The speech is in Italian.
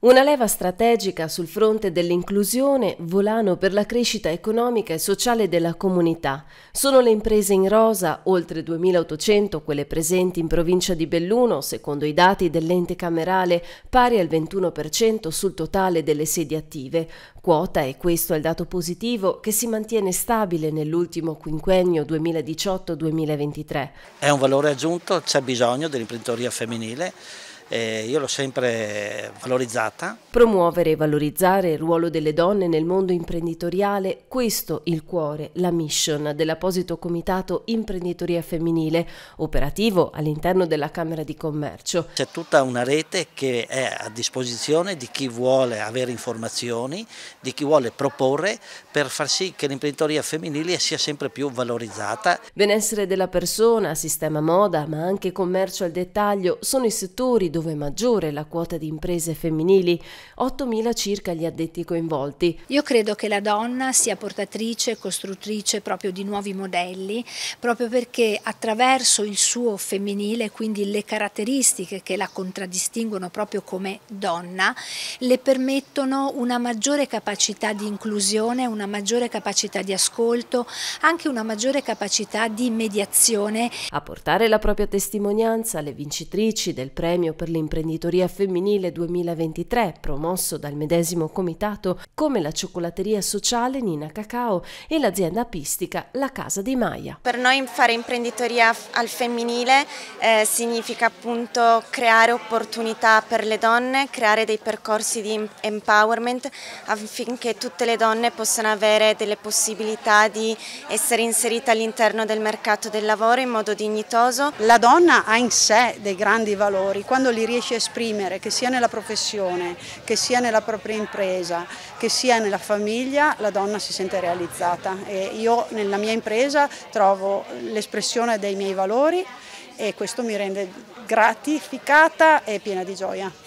Una leva strategica sul fronte dell'inclusione, volano per la crescita economica e sociale della comunità. Sono le imprese in rosa, oltre 2.800 quelle presenti in provincia di Belluno, secondo i dati dell'ente camerale, pari al 21% sul totale delle sedi attive. Quota, e questo è il dato positivo, che si mantiene stabile nell'ultimo quinquennio 2018-2023. È un valore aggiunto, c'è bisogno dell'imprenditoria femminile eh, io l'ho sempre valorizzata. Promuovere e valorizzare il ruolo delle donne nel mondo imprenditoriale, questo il cuore, la mission dell'apposito comitato Imprenditoria Femminile, operativo all'interno della Camera di Commercio. C'è tutta una rete che è a disposizione di chi vuole avere informazioni, di chi vuole proporre per far sì che l'imprenditoria femminile sia sempre più valorizzata. Benessere della persona, sistema moda, ma anche commercio al dettaglio sono i settori dove dove è maggiore la quota di imprese femminili, 8.000 circa gli addetti coinvolti. Io credo che la donna sia portatrice, costruttrice proprio di nuovi modelli, proprio perché attraverso il suo femminile, quindi le caratteristiche che la contraddistinguono proprio come donna, le permettono una maggiore capacità di inclusione, una maggiore capacità di ascolto, anche una maggiore capacità di mediazione. A portare la propria testimonianza le vincitrici del premio per l'imprenditoria femminile 2023, promosso dal medesimo comitato, come la cioccolateria sociale Nina Cacao e l'azienda pistica La Casa di Maia. Per noi fare imprenditoria al femminile eh, significa appunto creare opportunità per le donne, creare dei percorsi di empowerment affinché tutte le donne possano avere delle possibilità di essere inserite all'interno del mercato del lavoro in modo dignitoso. La donna ha in sé dei grandi valori, quando li li riesci a esprimere, che sia nella professione, che sia nella propria impresa, che sia nella famiglia, la donna si sente realizzata. E io nella mia impresa trovo l'espressione dei miei valori e questo mi rende gratificata e piena di gioia.